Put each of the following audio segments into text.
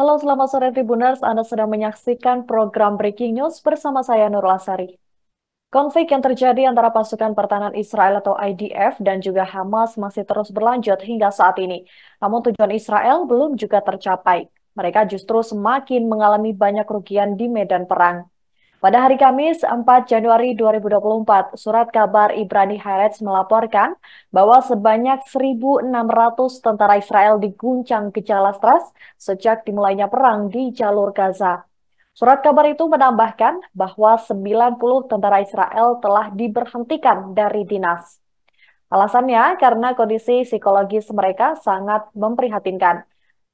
Halo, selamat sore Tribuners. Anda sedang menyaksikan program Breaking News bersama saya Nur Lasari. Konflik yang terjadi antara pasukan pertahanan Israel atau IDF dan juga Hamas masih terus berlanjut hingga saat ini. Namun tujuan Israel belum juga tercapai. Mereka justru semakin mengalami banyak kerugian di medan perang. Pada hari Kamis 4 Januari 2024, Surat Kabar Ibrani Haaretz melaporkan bahwa sebanyak 1.600 tentara Israel diguncang gejala stres sejak dimulainya perang di jalur Gaza. Surat kabar itu menambahkan bahwa 90 tentara Israel telah diberhentikan dari dinas. Alasannya karena kondisi psikologis mereka sangat memprihatinkan.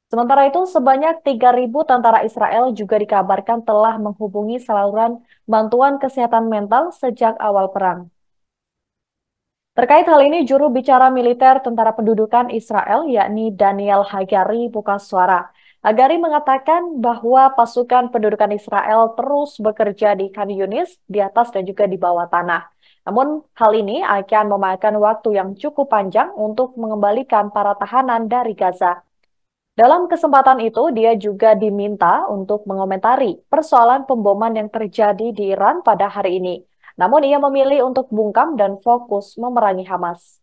Sementara itu, sebanyak 3.000 tentara Israel juga dikabarkan telah menghubungi saluran bantuan kesehatan mental sejak awal perang. Terkait hal ini, juru bicara militer tentara pendudukan Israel, yakni Daniel Hagari, buka suara. Hagari mengatakan bahwa pasukan pendudukan Israel terus bekerja di Khan Yunis, di atas dan juga di bawah tanah. Namun, hal ini akan memakan waktu yang cukup panjang untuk mengembalikan para tahanan dari Gaza. Dalam kesempatan itu, dia juga diminta untuk mengomentari persoalan pemboman yang terjadi di Iran pada hari ini. Namun ia memilih untuk bungkam dan fokus memerangi Hamas.